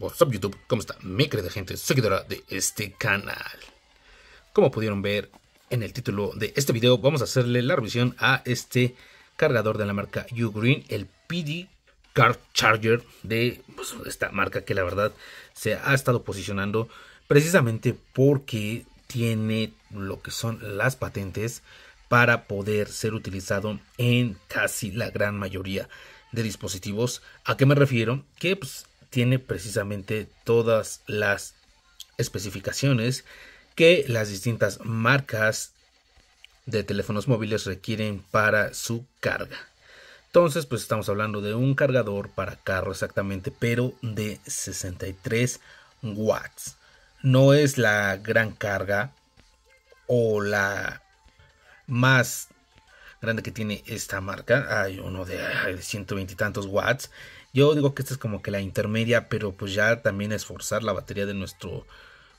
What's up YouTube, ¿cómo está? Mi de gente, seguidora de este canal. Como pudieron ver en el título de este video, vamos a hacerle la revisión a este cargador de la marca Ugreen, el PD Card Charger de pues, esta marca que la verdad se ha estado posicionando precisamente porque tiene lo que son las patentes para poder ser utilizado en casi la gran mayoría de dispositivos. ¿A qué me refiero? Que pues, tiene precisamente todas las especificaciones que las distintas marcas de teléfonos móviles requieren para su carga. Entonces, pues estamos hablando de un cargador para carro exactamente, pero de 63 watts. No es la gran carga o la más grande que tiene esta marca. Hay uno de 120 y tantos watts. Yo digo que esta es como que la intermedia, pero pues ya también esforzar la batería de nuestro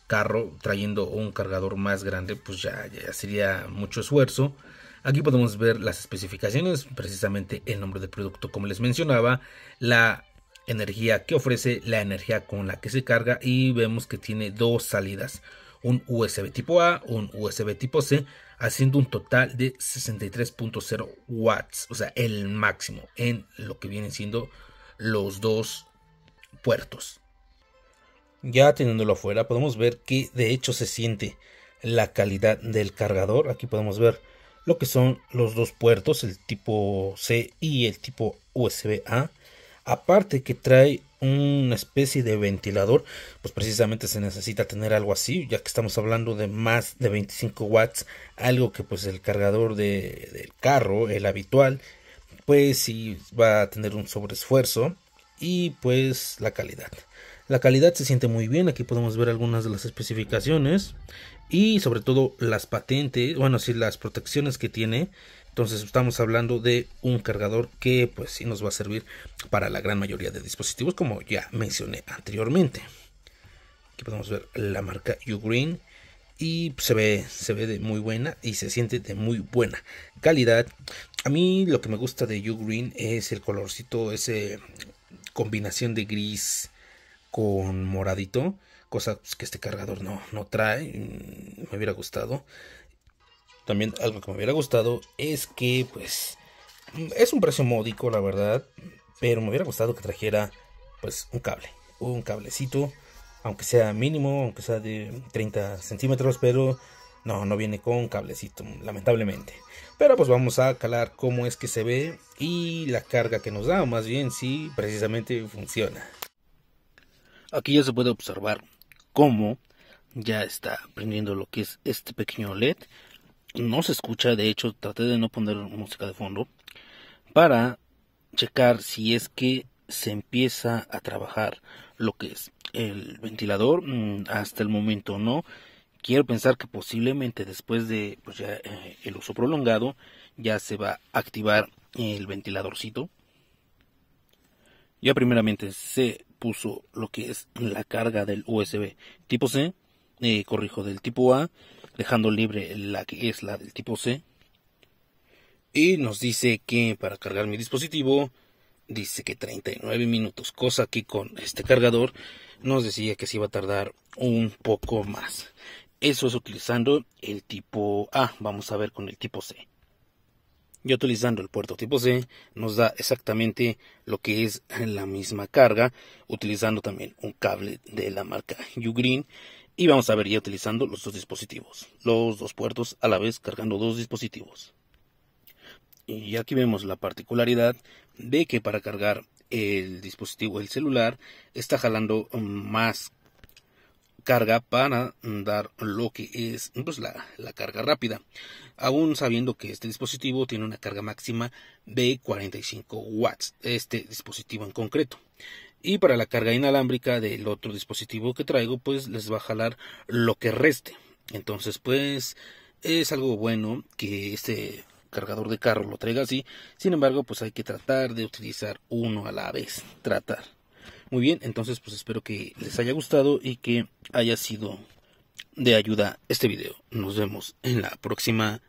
carro trayendo un cargador más grande, pues ya, ya sería mucho esfuerzo. Aquí podemos ver las especificaciones, precisamente el nombre del producto, como les mencionaba, la energía que ofrece, la energía con la que se carga y vemos que tiene dos salidas, un USB tipo A, un USB tipo C, haciendo un total de 63.0 watts, o sea, el máximo en lo que vienen siendo los dos puertos. Ya teniéndolo afuera, podemos ver que de hecho se siente la calidad del cargador. Aquí podemos ver lo que son los dos puertos, el tipo C y el tipo USB-A. Aparte que trae una especie de ventilador, pues precisamente se necesita tener algo así, ya que estamos hablando de más de 25 watts, algo que pues el cargador de, del carro, el habitual, pues si va a tener un sobreesfuerzo y pues la calidad. La calidad se siente muy bien, aquí podemos ver algunas de las especificaciones y sobre todo las patentes, bueno, sí, las protecciones que tiene. Entonces estamos hablando de un cargador que pues sí nos va a servir para la gran mayoría de dispositivos como ya mencioné anteriormente. Aquí podemos ver la marca Ugreen y se ve, se ve de muy buena y se siente de muy buena calidad. A mí lo que me gusta de Ugreen es el colorcito ese combinación de gris con moradito, cosa pues, que este cargador no, no trae, me hubiera gustado. También algo que me hubiera gustado es que pues es un precio módico la verdad, pero me hubiera gustado que trajera pues un cable, un cablecito, aunque sea mínimo, aunque sea de 30 centímetros, pero no, no viene con cablecito, lamentablemente. Pero pues vamos a calar cómo es que se ve y la carga que nos da, o más bien si precisamente funciona. Aquí ya se puede observar cómo ya está prendiendo lo que es este pequeño LED. No se escucha, de hecho traté de no poner música de fondo para checar si es que se empieza a trabajar lo que es el ventilador. Mm, hasta el momento no quiero pensar que posiblemente después de pues, eh, el uso prolongado ya se va a activar el ventiladorcito. Ya primeramente se puso lo que es la carga del USB tipo C, eh, corrijo del tipo A, dejando libre la que es la del tipo C. Y nos dice que para cargar mi dispositivo dice que 39 minutos, cosa que con este cargador nos decía que se iba a tardar un poco más. Eso es utilizando el tipo A. Vamos a ver con el tipo C. Y utilizando el puerto tipo C nos da exactamente lo que es la misma carga, utilizando también un cable de la marca Ugreen. Y vamos a ver ya utilizando los dos dispositivos, los dos puertos a la vez cargando dos dispositivos. Y aquí vemos la particularidad de que para cargar el dispositivo, el celular, está jalando más carga para dar lo que es pues, la, la, carga rápida, aún sabiendo que este dispositivo tiene una carga máxima de 45 watts, este dispositivo en concreto. Y para la carga inalámbrica del otro dispositivo que traigo, pues les va a jalar lo que reste. Entonces, pues es algo bueno que este cargador de carro lo traiga así. Sin embargo, pues hay que tratar de utilizar uno a la vez. Tratar. Muy bien, entonces pues espero que les haya gustado y que haya sido de ayuda este video. Nos vemos en la próxima.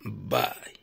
Bye.